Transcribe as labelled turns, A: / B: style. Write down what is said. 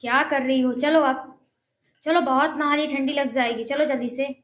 A: क्या कर रही हो चलो आप चलो बहुत नहा रही ठंडी लग जाएगी चलो जल्दी से